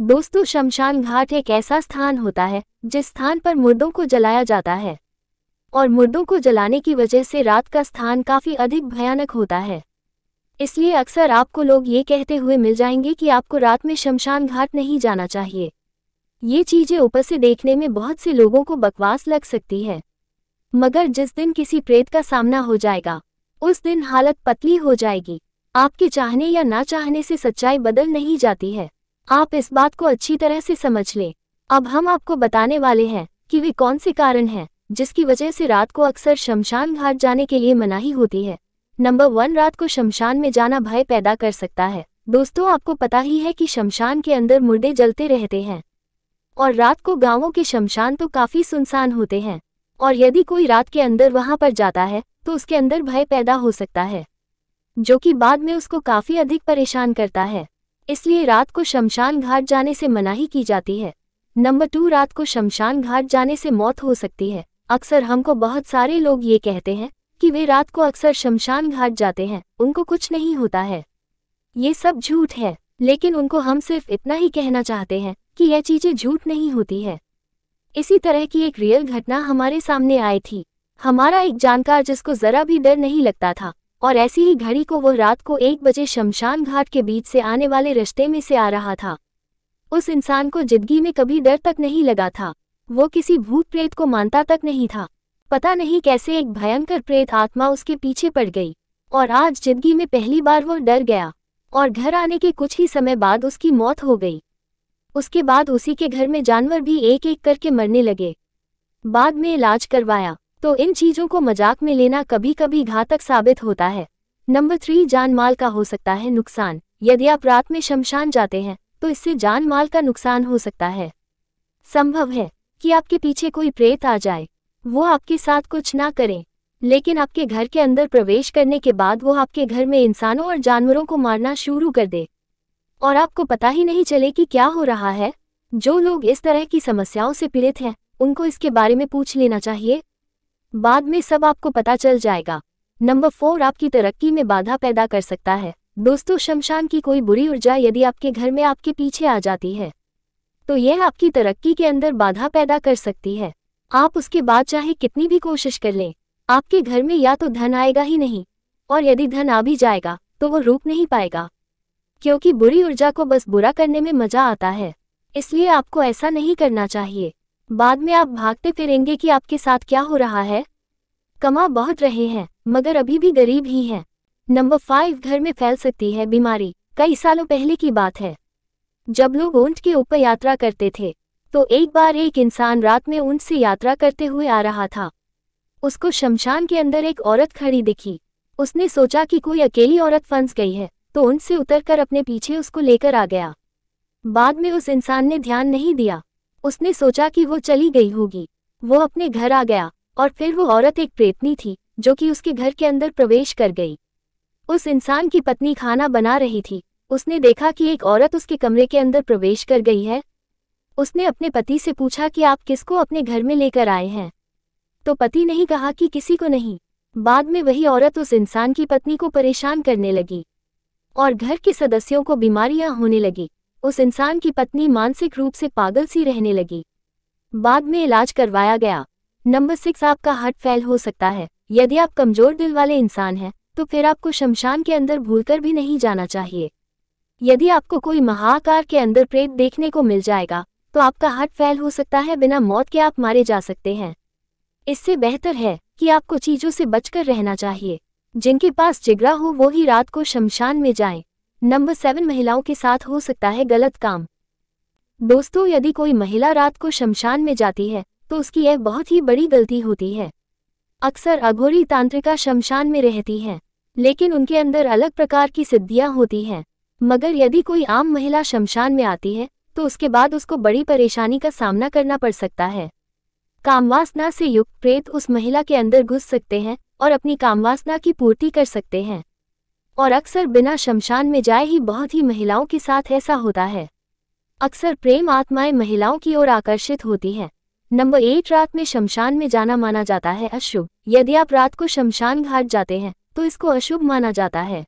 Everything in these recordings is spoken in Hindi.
दोस्तों शमशान घाट एक ऐसा स्थान होता है जिस स्थान पर मुर्दों को जलाया जाता है और मुर्दों को जलाने की वजह से रात का स्थान काफ़ी अधिक भयानक होता है इसलिए अक्सर आपको लोग ये कहते हुए मिल जाएंगे कि आपको रात में शमशान घाट नहीं जाना चाहिए ये चीज़ें ऊपर से देखने में बहुत से लोगों को बकवास लग सकती है मगर जिस दिन किसी प्रेत का सामना हो जाएगा उस दिन हालत पतली हो जाएगी आपके चाहने या ना चाहने से सच्चाई बदल नहीं जाती है आप इस बात को अच्छी तरह से समझ लें अब हम आपको बताने वाले हैं कि वे कौन से कारण हैं जिसकी वजह से रात को अक्सर शमशान घाट जाने के लिए मनाही होती है नंबर वन रात को शमशान में जाना भय पैदा कर सकता है दोस्तों आपको पता ही है कि शमशान के अंदर मुर्दे जलते रहते हैं और रात को गांवों के शमशान तो काफ़ी सुनसान होते हैं और यदि कोई रात के अंदर वहां पर जाता है तो उसके अंदर भय पैदा हो सकता है जो कि बाद में उसको काफ़ी अधिक परेशान करता है इसलिए रात को शमशान घाट जाने से मनाही की जाती है नंबर टू रात को शमशान घाट जाने से मौत हो सकती है अक्सर हमको बहुत सारे लोग ये कहते हैं कि वे रात को अक्सर शमशान घाट जाते हैं उनको कुछ नहीं होता है ये सब झूठ है लेकिन उनको हम सिर्फ इतना ही कहना चाहते हैं कि यह चीज़ें झूठ नहीं होती है इसी तरह की एक रियल घटना हमारे सामने आई थी हमारा एक जानकार जिसको ज़रा भी डर नहीं लगता था और ऐसी ही घड़ी को वह रात को एक बजे शमशान घाट के बीच से आने वाले रस्ते में से आ रहा था उस इंसान को जिंदगी में कभी डर तक नहीं लगा था वो किसी भूत प्रेत को मानता तक नहीं था पता नहीं कैसे एक भयंकर प्रेत आत्मा उसके पीछे पड़ गई और आज जिंदगी में पहली बार वो डर गया और घर आने के कुछ ही समय बाद उसकी मौत हो गई उसके बाद उसी के घर में जानवर भी एक एक करके मरने लगे बाद में इलाज करवाया तो इन चीज़ों को मजाक में लेना कभी कभी घातक साबित होता है नंबर थ्री जान माल का हो सकता है नुकसान यदि आप रात में शमशान जाते हैं तो इससे जान माल का नुकसान हो सकता है संभव है कि आपके पीछे कोई प्रेत आ जाए वो आपके साथ कुछ ना करें लेकिन आपके घर के अंदर प्रवेश करने के बाद वो आपके घर में इंसानों और जानवरों को मारना शुरू कर दे और आपको पता ही नहीं चले कि क्या हो रहा है जो लोग इस तरह की समस्याओं से पीड़ित हैं उनको इसके बारे में पूछ लेना चाहिए बाद में सब आपको पता चल जाएगा नंबर फोर आपकी तरक्की में बाधा पैदा कर सकता है दोस्तों शमशान की कोई बुरी ऊर्जा यदि आपके घर में आपके पीछे आ जाती है तो यह आपकी तरक्की के अंदर बाधा पैदा कर सकती है आप उसके बाद चाहे कितनी भी कोशिश कर लें आपके घर में या तो धन आएगा ही नहीं और यदि धन आ भी जाएगा तो वो रोक नहीं पाएगा क्योंकि बुरी ऊर्जा को बस बुरा करने में मजा आता है इसलिए आपको ऐसा नहीं करना चाहिए बाद में आप भागते फिरेंगे कि आपके साथ क्या हो रहा है कमा बहुत रहे हैं मगर अभी भी गरीब ही हैं नंबर फाइव घर में फैल सकती है बीमारी कई सालों पहले की बात है जब लोग ऊंट के ऊपर यात्रा करते थे तो एक बार एक इंसान रात में ऊंट से यात्रा करते हुए आ रहा था उसको शमशान के अंदर एक औरत खड़ी दिखी उसने सोचा कि कोई अकेली औरत फंस गई है तो ऊंट से उतरकर अपने पीछे उसको लेकर आ गया बाद में उस इंसान ने ध्यान नहीं दिया उसने सोचा कि वो चली गई होगी वो अपने घर आ गया और फिर वो औरत एक प्रेतनी थी जो कि उसके घर के अंदर प्रवेश कर गई उस इंसान की पत्नी खाना बना रही थी उसने देखा कि एक औरत उसके कमरे के अंदर प्रवेश कर गई है उसने अपने पति से पूछा कि आप किसको अपने घर में लेकर आए हैं तो पति नहीं कहा कि किसी को नहीं बाद में वही औरत उस इंसान की पत्नी को परेशान करने लगी और घर के सदस्यों को बीमारियां होने लगी उस इंसान की पत्नी मानसिक रूप से पागल सी रहने लगी बाद में इलाज करवाया गया नंबर सिक्स आपका हार्ट फेल हो सकता है यदि आप कमजोर दिल वाले इंसान हैं तो फिर आपको शमशान के अंदर भूलकर भी नहीं जाना चाहिए यदि आपको कोई महाकार के अंदर प्रेत देखने को मिल जाएगा तो आपका हार्ट फेल हो सकता है बिना मौत के आप मारे जा सकते हैं इससे बेहतर है कि आपको चीज़ों से बचकर रहना चाहिए जिनके पास जिगरा हो वो ही रात को शमशान में जाएं। नंबर सेवन महिलाओं के साथ हो सकता है गलत काम दोस्तों यदि कोई महिला रात को शमशान में जाती है तो उसकी यह बहुत ही बड़ी गलती होती है अक्सर अघोरी तांत्रिका शमशान में रहती हैं लेकिन उनके अंदर अलग प्रकार की सिद्धियां होती हैं मगर यदि कोई आम महिला शमशान में आती है तो उसके बाद उसको बड़ी परेशानी का सामना करना पड़ सकता है कामवासना से युक्त प्रेत उस महिला के अंदर घुस सकते हैं और अपनी कामवासना की पूर्ति कर सकते हैं और अक्सर बिना शमशान में जाए ही बहुत ही महिलाओं के साथ ऐसा होता है अक्सर प्रेम आत्माएं महिलाओं की ओर आकर्षित होती हैं नंबर एट रात में शमशान में जाना माना जाता है अशुभ यदि आप रात को शमशान घाट जाते हैं तो इसको अशुभ माना जाता है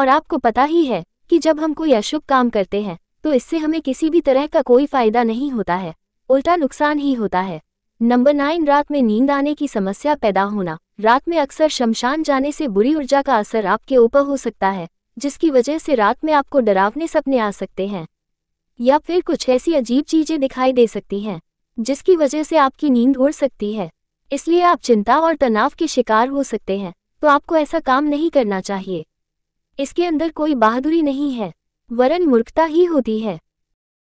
और आपको पता ही है कि जब हम कोई अशुभ काम करते हैं तो इससे हमें किसी भी तरह का कोई फायदा नहीं होता है उल्टा नुकसान ही होता है नंबर नाइन रात में नींद आने की समस्या पैदा होना रात में अक्सर शमशान जाने से बुरी ऊर्जा का असर आपके ऊपर हो सकता है जिसकी वजह से रात में आपको डरावने सपने आ सकते हैं या फिर कुछ ऐसी अजीब चीजें दिखाई दे सकती हैं जिसकी वजह से आपकी नींद उड़ सकती है इसलिए आप चिंता और तनाव के शिकार हो सकते हैं तो आपको ऐसा काम नहीं करना चाहिए इसके अंदर कोई बहादुरी नहीं है वरन मूर्खता ही होती है